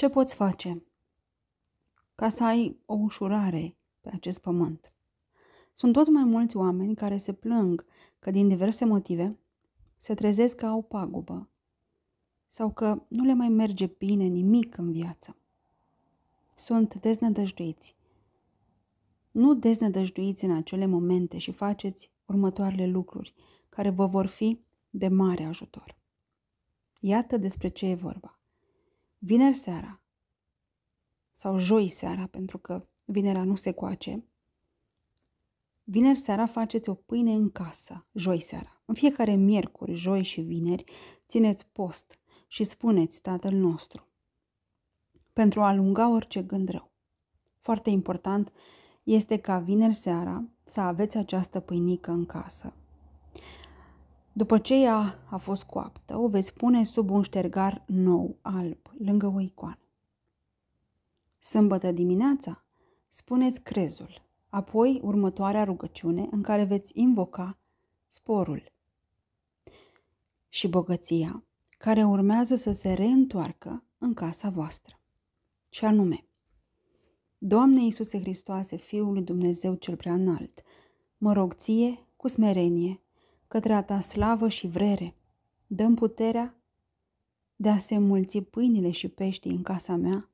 Ce poți face ca să ai o ușurare pe acest pământ? Sunt tot mai mulți oameni care se plâng că din diverse motive se trezesc că au pagubă sau că nu le mai merge bine nimic în viață. Sunt deznădăjduiți. Nu deznădăjduiți în acele momente și faceți următoarele lucruri care vă vor fi de mare ajutor. Iată despre ce e vorba vineri seara sau joi seara, pentru că vinerea nu se coace, vineri seara faceți o pâine în casă, joi seara. În fiecare miercuri, joi și vineri, țineți post și spuneți Tatăl nostru pentru a alunga orice gând rău. Foarte important este ca vineri seara să aveți această pâinică în casă după ce ea a fost coaptă, o veți pune sub un ștergar nou, alb, lângă o icoană. Sâmbătă dimineața, spuneți crezul, apoi următoarea rugăciune în care veți invoca sporul și bogăția care urmează să se reîntoarcă în casa voastră. Și anume, Doamne Iisuse Hristoase, Fiul lui Dumnezeu cel prea înalt, mă rog ție cu smerenie către a ta slavă și vrere. Dăm puterea de a se mulți pâinile și peștii în casa mea,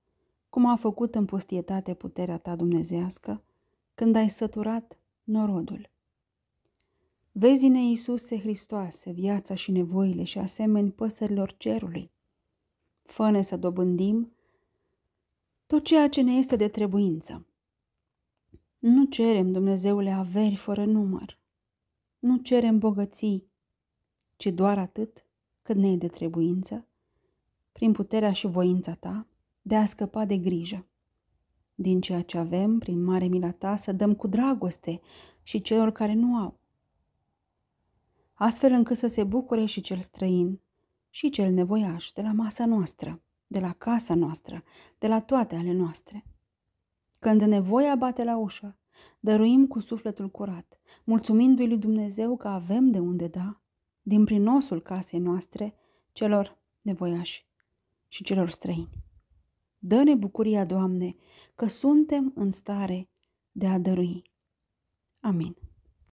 cum a făcut în pustietate puterea ta dumnezească, când ai săturat norodul. Vezi-ne, Iisuse Hristoase, viața și nevoile și asemeni păsărilor cerului. Fă-ne să dobândim tot ceea ce ne este de trebuință. Nu cerem, Dumnezeule, averi fără număr, nu cerem bogății, ci doar atât cât ne e de trebuință, prin puterea și voința ta, de a scăpa de grijă. Din ceea ce avem, prin mare mila ta, să dăm cu dragoste și celor care nu au. Astfel încât să se bucure și cel străin, și cel nevoiaș, de la masa noastră, de la casa noastră, de la toate ale noastre. Când nevoia bate la ușă, dăruim cu sufletul curat, mulțumindu-i lui Dumnezeu că avem de unde da, din prinosul casei noastre, celor nevoiași și celor străini. Dă-ne bucuria, Doamne, că suntem în stare de a dărui. Amin.